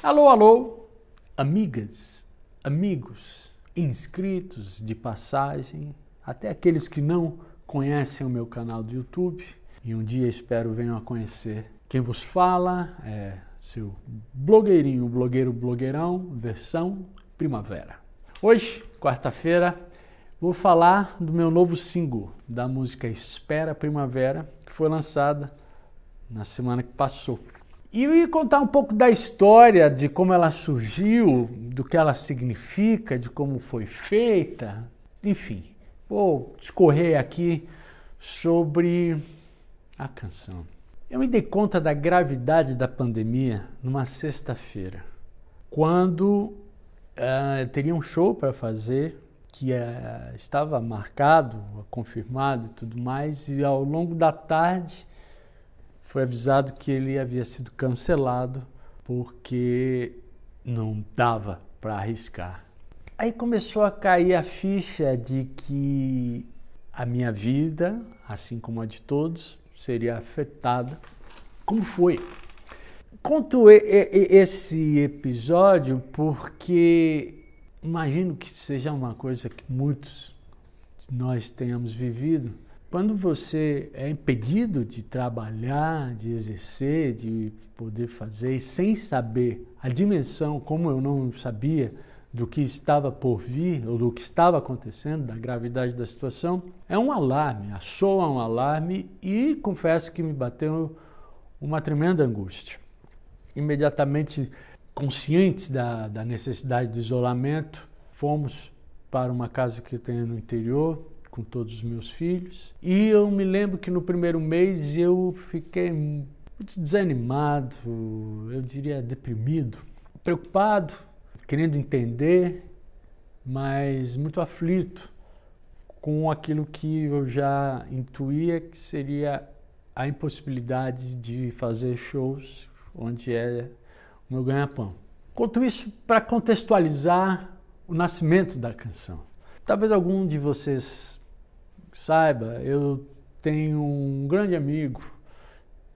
Alô, alô, amigas, amigos, inscritos de passagem, até aqueles que não conhecem o meu canal do YouTube e um dia espero venham a conhecer. Quem vos fala é seu blogueirinho, blogueiro, blogueirão, versão primavera. Hoje, quarta-feira, vou falar do meu novo single da música Espera Primavera, que foi lançada na semana que passou. E contar um pouco da história, de como ela surgiu, do que ela significa, de como foi feita. Enfim, vou discorrer aqui sobre a canção. Eu me dei conta da gravidade da pandemia numa sexta-feira, quando uh, teria um show para fazer que uh, estava marcado, confirmado e tudo mais, e ao longo da tarde foi avisado que ele havia sido cancelado porque não dava para arriscar. Aí começou a cair a ficha de que a minha vida, assim como a de todos, seria afetada. Como foi? Conto esse episódio porque imagino que seja uma coisa que muitos de nós tenhamos vivido quando você é impedido de trabalhar, de exercer, de poder fazer, sem saber a dimensão, como eu não sabia, do que estava por vir ou do que estava acontecendo, da gravidade da situação, é um alarme, soa um alarme e confesso que me bateu uma tremenda angústia. Imediatamente conscientes da, da necessidade do isolamento, fomos para uma casa que eu tenho no interior, com todos os meus filhos. E eu me lembro que no primeiro mês eu fiquei muito desanimado, eu diria deprimido, preocupado, querendo entender, mas muito aflito com aquilo que eu já intuía que seria a impossibilidade de fazer shows onde é o meu ganha-pão. Conto isso para contextualizar o nascimento da canção. Talvez algum de vocês Saiba, eu tenho um grande amigo,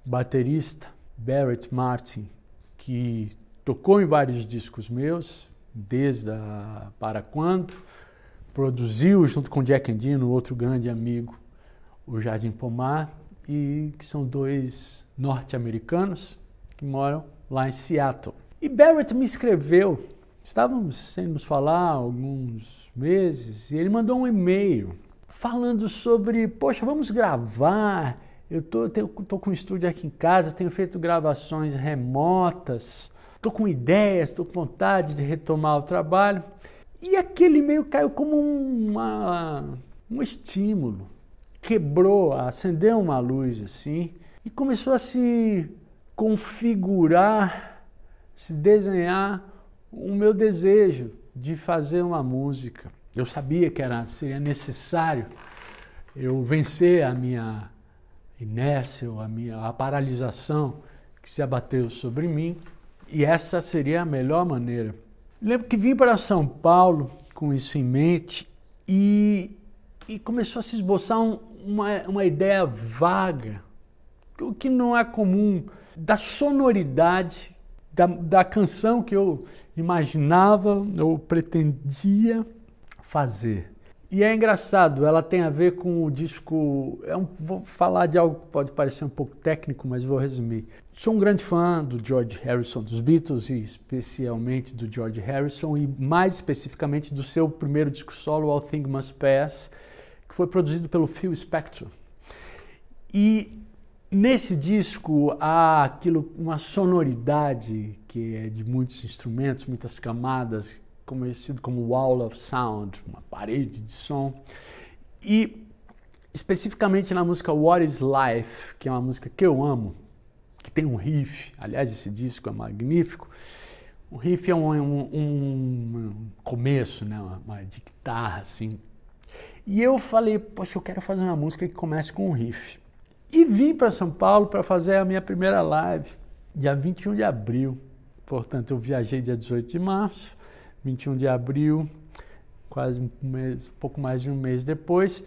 baterista, Barrett Martin, que tocou em vários discos meus, desde a Para produziu junto com Jack Endino, outro grande amigo, o Jardim Pomar, e que são dois norte-americanos que moram lá em Seattle. E Barrett me escreveu, estávamos sem nos falar alguns meses, e ele mandou um e-mail falando sobre, poxa, vamos gravar. Eu tô, tenho, tô com um estúdio aqui em casa, tenho feito gravações remotas, tô com ideias, tô com vontade de retomar o trabalho. E aquele e-mail caiu como uma, um estímulo, quebrou, acendeu uma luz assim e começou a se configurar, se desenhar o meu desejo de fazer uma música. Eu sabia que era, seria necessário eu vencer a minha inércia ou a minha a paralisação que se abateu sobre mim e essa seria a melhor maneira. Lembro que vim para São Paulo com isso em mente e, e começou a se esboçar um, uma, uma ideia vaga, o que não é comum, da sonoridade da, da canção que eu imaginava ou pretendia fazer. E é engraçado, ela tem a ver com o disco. É um, vou falar de algo que pode parecer um pouco técnico, mas vou resumir. Sou um grande fã do George Harrison dos Beatles e especialmente do George Harrison e mais especificamente do seu primeiro disco solo, All Things Must Pass, que foi produzido pelo Phil Spector. E Nesse disco há aquilo, uma sonoridade que é de muitos instrumentos, muitas camadas, conhecido como Wall of Sound, uma parede de som. E especificamente na música What is Life, que é uma música que eu amo, que tem um riff, aliás, esse disco é magnífico. O riff é um, é um, um começo, né? Uma, uma, de guitarra, assim. E eu falei, poxa, eu quero fazer uma música que comece com um riff. E vim para São Paulo para fazer a minha primeira live, dia 21 de abril. Portanto, eu viajei dia 18 de março, 21 de abril, quase um mês, um pouco mais de um mês depois,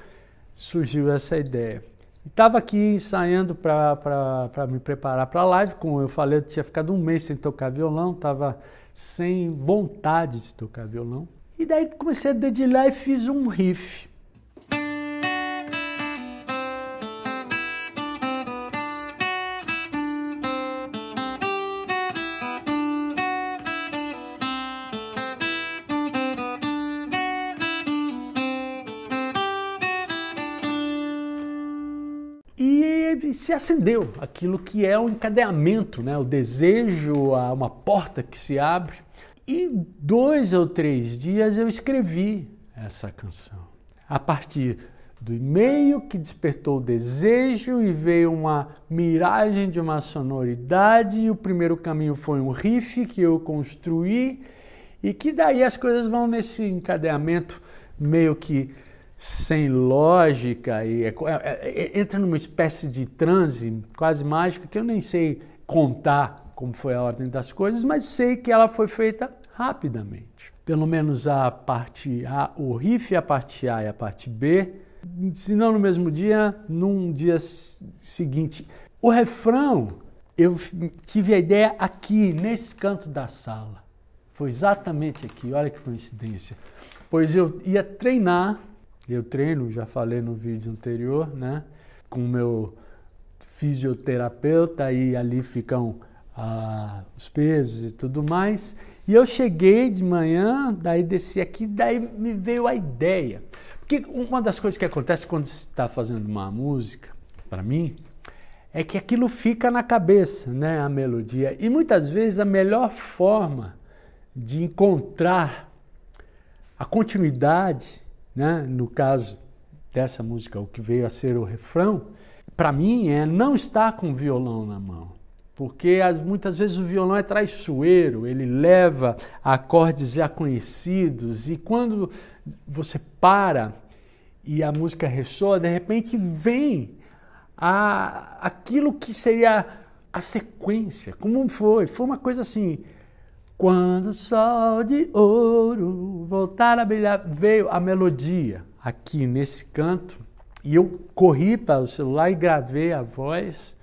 surgiu essa ideia. Estava aqui ensaiando para me preparar para a live, como eu falei, eu tinha ficado um mês sem tocar violão, estava sem vontade de tocar violão. E daí comecei a dedilhar e fiz um riff. se acendeu aquilo que é o um encadeamento, né? o desejo, uma porta que se abre. E dois ou três dias eu escrevi essa canção. A partir do e-mail que despertou o desejo e veio uma miragem de uma sonoridade, e o primeiro caminho foi um riff que eu construí, e que daí as coisas vão nesse encadeamento meio que sem lógica e é é, é, é, entra numa espécie de transe quase mágica que eu nem sei contar como foi a ordem das coisas, mas sei que ela foi feita rapidamente. Pelo menos a parte A, o riff, a parte A e a parte B, se não no mesmo dia, num dia seguinte. O refrão, eu tive a ideia aqui, nesse canto da sala. Foi exatamente aqui, olha que coincidência. Pois eu ia treinar eu treino, já falei no vídeo anterior, né? Com o meu fisioterapeuta e ali ficam ah, os pesos e tudo mais. E eu cheguei de manhã, daí desci aqui, daí me veio a ideia. Porque uma das coisas que acontece quando você está fazendo uma música, para mim, é que aquilo fica na cabeça, né? A melodia. E muitas vezes a melhor forma de encontrar a continuidade né? no caso dessa música, o que veio a ser o refrão, para mim é não estar com o violão na mão. Porque as, muitas vezes o violão é traiçoeiro, ele leva acordes já conhecidos, e quando você para e a música ressoa, de repente vem a, aquilo que seria a sequência. Como foi? Foi uma coisa assim quando o sol de ouro voltar a brilhar, veio a melodia aqui nesse canto e eu corri para o celular e gravei a voz.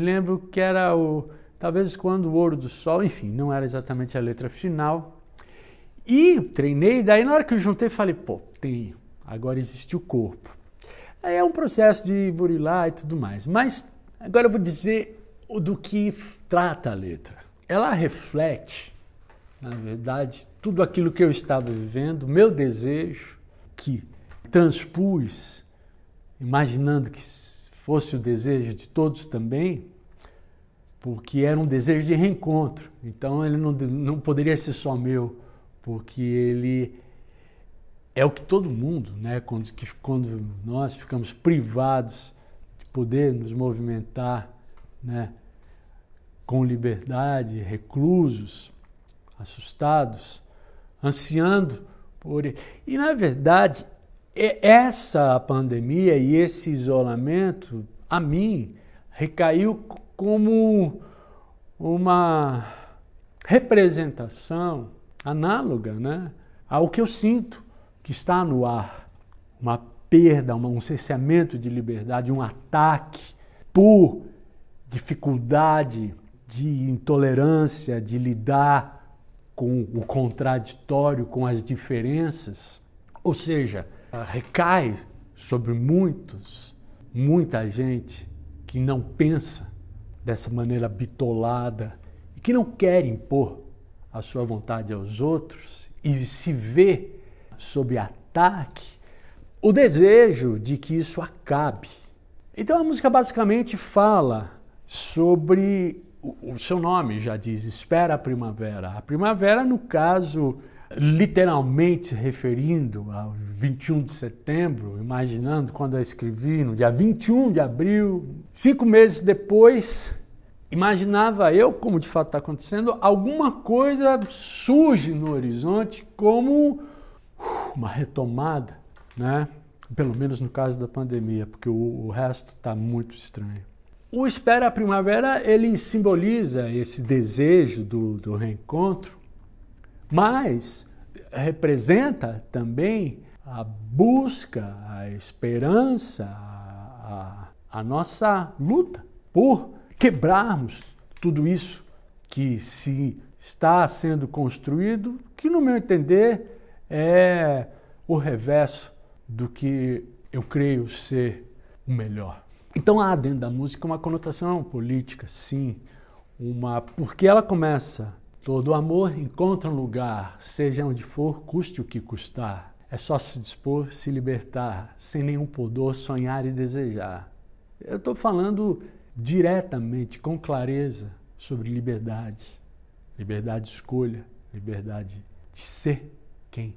me lembro que era o talvez quando o ouro do sol, enfim, não era exatamente a letra final. E treinei, daí na hora que eu juntei, falei, pô, tem agora existe o corpo. Aí é um processo de burilar e tudo mais. Mas agora eu vou dizer do que trata a letra. Ela reflete, na verdade, tudo aquilo que eu estava vivendo, meu desejo, que transpus, imaginando que fosse o desejo de todos também, porque era um desejo de reencontro. Então ele não, não poderia ser só meu, porque ele é o que todo mundo, né, quando, que, quando nós ficamos privados de poder nos movimentar né, com liberdade, reclusos, assustados, ansiando por. E na verdade, é essa pandemia e esse isolamento, a mim, recaiu como uma representação análoga né, ao que eu sinto que está no ar. Uma perda, um cerceamento de liberdade, um ataque por dificuldade de intolerância, de lidar com o contraditório, com as diferenças. Ou seja, recai sobre muitos, muita gente que não pensa dessa maneira bitolada e que não quer impor a sua vontade aos outros e se vê sob ataque, o desejo de que isso acabe. Então a música basicamente fala sobre o, o seu nome já diz, espera a primavera. A primavera, no caso, literalmente referindo ao 21 de setembro, imaginando quando eu escrevi, no dia 21 de abril, cinco meses depois, imaginava eu, como de fato está acontecendo, alguma coisa surge no horizonte como uh, uma retomada, né? Pelo menos no caso da pandemia, porque o, o resto está muito estranho. O Espera a Primavera, ele simboliza esse desejo do, do reencontro, mas representa também a busca, a esperança, a, a, a nossa luta por quebrarmos tudo isso que se está sendo construído, que no meu entender é o reverso do que eu creio ser o melhor. Então há dentro da música uma conotação política, sim, uma porque ela começa todo amor encontra um lugar, seja onde for, custe o que custar. É só se dispor, se libertar, sem nenhum pudor, sonhar e desejar. Eu estou falando diretamente, com clareza, sobre liberdade, liberdade de escolha, liberdade de ser quem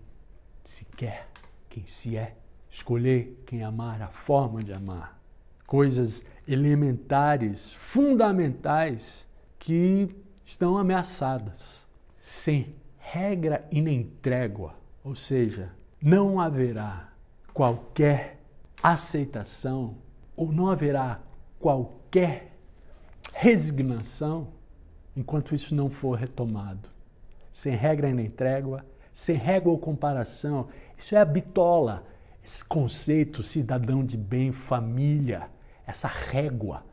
se quer, quem se é, escolher quem amar, a forma de amar. Coisas elementares, fundamentais que estão ameaçadas, sem regra e nem trégua, ou seja, não haverá qualquer aceitação ou não haverá qualquer qualquer resignação enquanto isso não for retomado. Sem regra e nem trégua, sem régua ou comparação. Isso é a bitola, esse conceito cidadão de bem, família, essa régua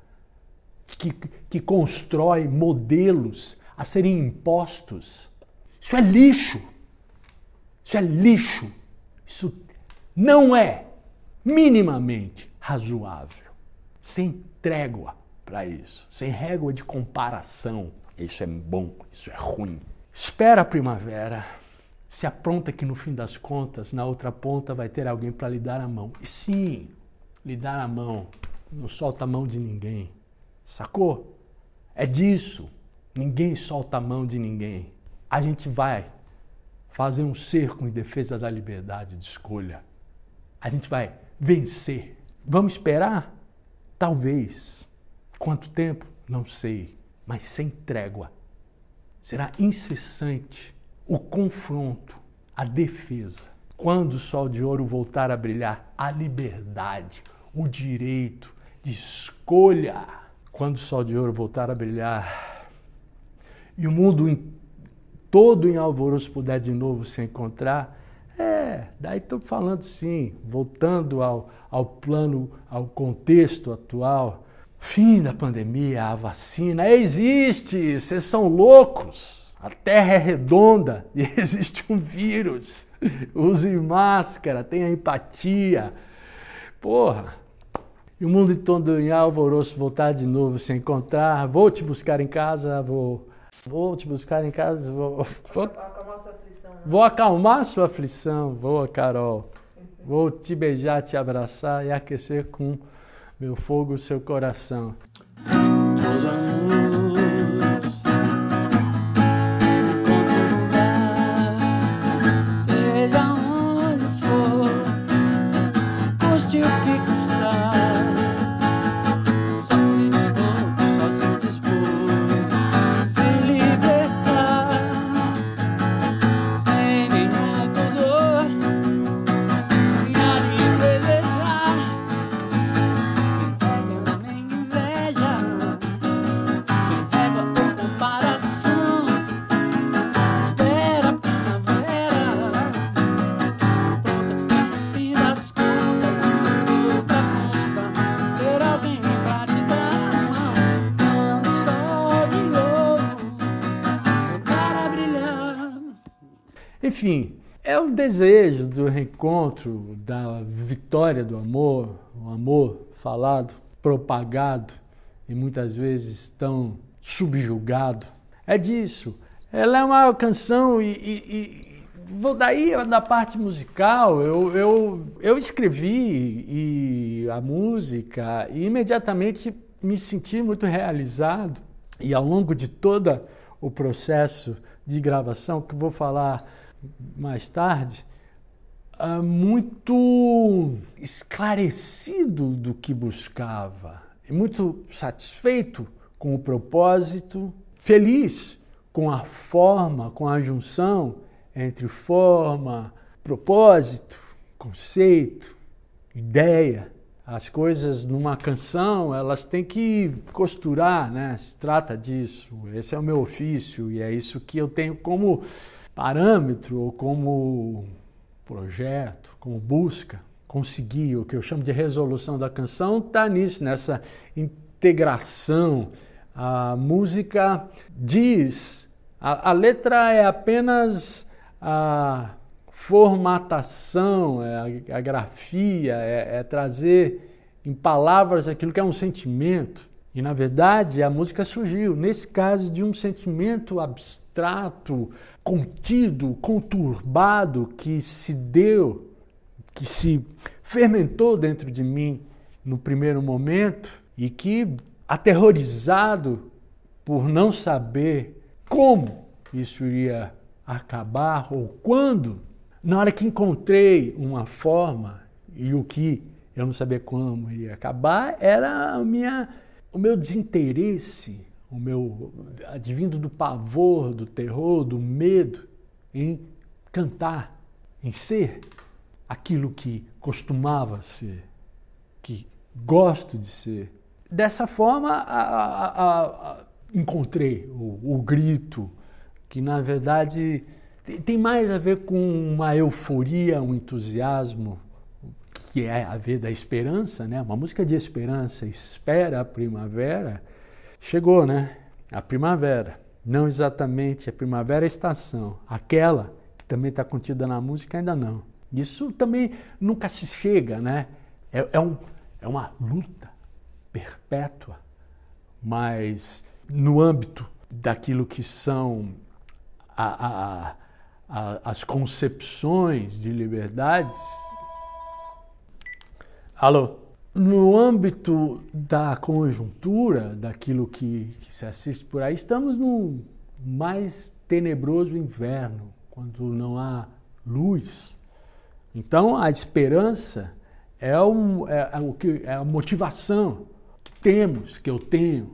que, que constrói modelos a serem impostos. Isso é lixo. Isso é lixo. Isso não é minimamente razoável sem trégua para isso, sem régua de comparação. Isso é bom, isso é ruim. Espera a primavera, se apronta que no fim das contas, na outra ponta vai ter alguém para lhe dar a mão. E sim, lhe dar a mão, não solta a mão de ninguém. Sacou? É disso. Ninguém solta a mão de ninguém. A gente vai fazer um cerco em defesa da liberdade de escolha. A gente vai vencer. Vamos esperar? Talvez. Quanto tempo? Não sei, mas sem trégua. Será incessante o confronto, a defesa. Quando o sol de ouro voltar a brilhar, a liberdade, o direito de escolha. Quando o sol de ouro voltar a brilhar e o mundo todo em alvoroço puder de novo se encontrar, é, daí estou falando sim, voltando ao, ao plano, ao contexto atual. Fim da pandemia, a vacina existe, vocês são loucos. A Terra é redonda e existe um vírus. Use máscara, tenha empatia. Porra! E o mundo todo em alvoroço, voltar de novo, se encontrar. Vou te buscar em casa, vou. Vou te buscar em casa, vou. vou... Vou acalmar sua aflição. Boa, Carol. Vou te beijar, te abraçar e aquecer com meu fogo o seu coração. seja onde for, custe o que custar. Enfim, é o desejo do reencontro, da vitória do amor, o amor falado, propagado e muitas vezes tão subjugado. É disso. Ela é uma canção e, e, e vou daí é da parte musical. Eu, eu, eu escrevi e a música e imediatamente me senti muito realizado e ao longo de todo o processo de gravação que vou falar mais tarde, ah, muito esclarecido do que buscava, muito satisfeito com o propósito, feliz com a forma, com a junção entre forma, propósito, conceito, ideia. As coisas numa canção, elas têm que costurar, né? Se trata disso. Esse é o meu ofício e é isso que eu tenho como parâmetro ou como projeto, como busca, conseguir o que eu chamo de resolução da canção, está nisso, nessa integração. A música diz, a, a letra é apenas a formatação, é a, a grafia, é, é trazer em palavras aquilo que é um sentimento. E na verdade a música surgiu, nesse caso, de um sentimento abstrato, contido, conturbado que se deu, que se fermentou dentro de mim no primeiro momento e que, aterrorizado por não saber como isso iria acabar ou quando, na hora que encontrei uma forma e o que eu não sabia como iria acabar, era a minha, o meu desinteresse o meu advindo do pavor, do terror, do medo em cantar, em ser aquilo que costumava ser, que gosto de ser. Dessa forma, a, a, a, encontrei o, o grito, que na verdade tem mais a ver com uma euforia, um entusiasmo, que é a ver da esperança, né? Uma música de esperança, espera a primavera, Chegou, né? A primavera. Não exatamente a primavera, a estação. Aquela que também está contida na música, ainda não. Isso também nunca se chega, né? É, é, um, é uma luta perpétua, mas no âmbito daquilo que são a, a, a, as concepções de liberdades. Alô? no âmbito da conjuntura, daquilo que, que, se assiste por aí, estamos no mais tenebroso inverno, quando não há luz. Então, a esperança é, um, é, é o que, é a motivação que temos, que eu tenho,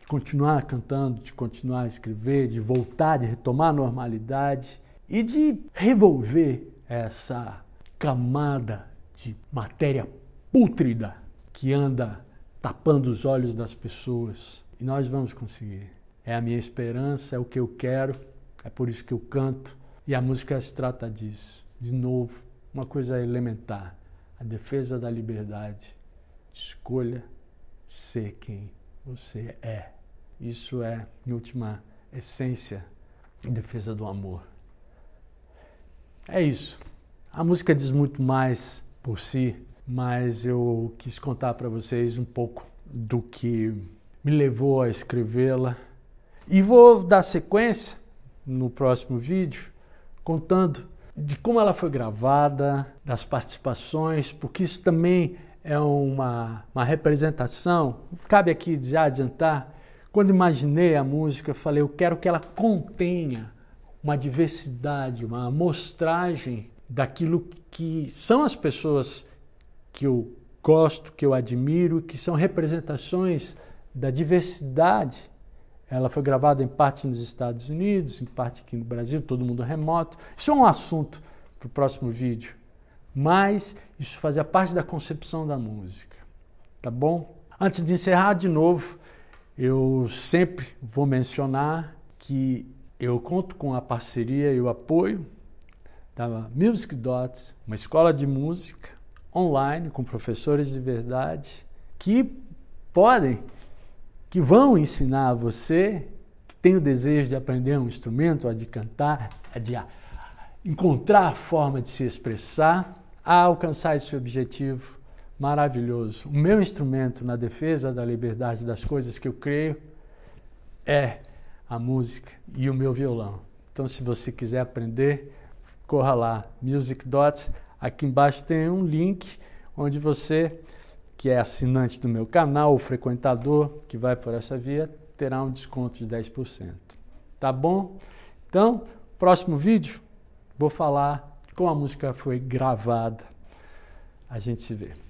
de continuar cantando, de continuar a escrever, de voltar, de retomar a normalidade e de revolver essa camada de matéria pútrida que anda tapando os olhos das pessoas. E nós vamos conseguir. É a minha esperança, é o que eu quero, é por isso que eu canto. E a música se trata disso. De novo, uma coisa elementar: a defesa da liberdade. Escolha ser quem você é. Isso é, em última essência, em defesa do amor. É isso. A música diz muito mais por si mas eu quis contar para vocês um pouco do que me levou a escrevê-la. E vou dar sequência no próximo vídeo contando de como ela foi gravada, das participações, porque isso também é uma, uma representação. Cabe aqui já adiantar, quando imaginei a música, falei, eu quero que ela contenha uma diversidade, uma amostragem daquilo que são as pessoas que eu gosto, que eu admiro, que são representações da diversidade. Ela foi gravada em parte nos Estados Unidos, em parte aqui no Brasil, todo mundo remoto. Isso é um assunto para o próximo vídeo, mas isso fazia parte da concepção da música, tá bom? Antes de encerrar de novo, eu sempre vou mencionar que eu conto com a parceria e o apoio da Music Dots, uma escola de música online com professores de verdade que podem, que vão ensinar a você que tem o desejo de aprender um instrumento, a de cantar, a de encontrar a forma de se expressar, a alcançar esse objetivo maravilhoso. O meu instrumento na defesa da liberdade das coisas que eu creio é a música e o meu violão. Então, se você quiser aprender, corra lá, Music Dots. Aqui embaixo tem um link onde você, que é assinante do meu canal, o frequentador que vai por essa via, terá um desconto de 10%. Tá bom? Então, próximo vídeo, vou falar como a música foi gravada. A gente se vê.